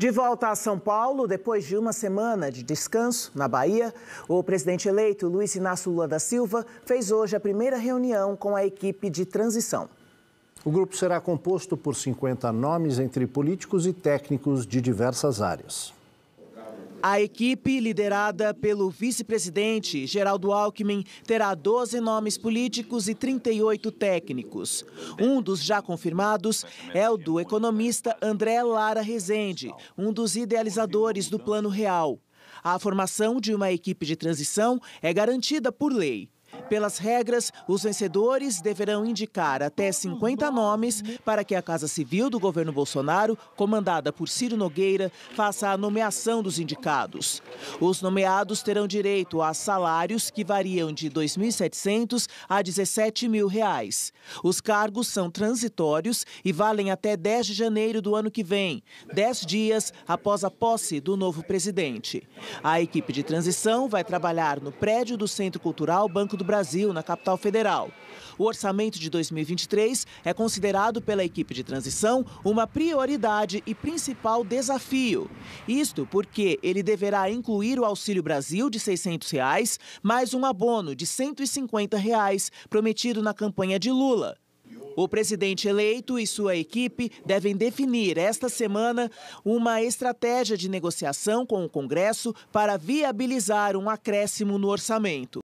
De volta a São Paulo, depois de uma semana de descanso na Bahia, o presidente eleito Luiz Inácio Lula da Silva fez hoje a primeira reunião com a equipe de transição. O grupo será composto por 50 nomes entre políticos e técnicos de diversas áreas. A equipe, liderada pelo vice-presidente Geraldo Alckmin, terá 12 nomes políticos e 38 técnicos. Um dos já confirmados é o do economista André Lara Rezende, um dos idealizadores do Plano Real. A formação de uma equipe de transição é garantida por lei. Pelas regras, os vencedores deverão indicar até 50 nomes para que a Casa Civil do governo Bolsonaro, comandada por Ciro Nogueira, faça a nomeação dos indicados. Os nomeados terão direito a salários que variam de 2.700 a 17 mil reais. Os cargos são transitórios e valem até 10 de janeiro do ano que vem, 10 dias após a posse do novo presidente. A equipe de transição vai trabalhar no prédio do Centro Cultural Banco do Brasil Brasil, na capital federal. O orçamento de 2023 é considerado pela equipe de transição uma prioridade e principal desafio. Isto porque ele deverá incluir o Auxílio Brasil de R$ 600, reais, mais um abono de R$ 150 reais prometido na campanha de Lula. O presidente eleito e sua equipe devem definir esta semana uma estratégia de negociação com o Congresso para viabilizar um acréscimo no orçamento.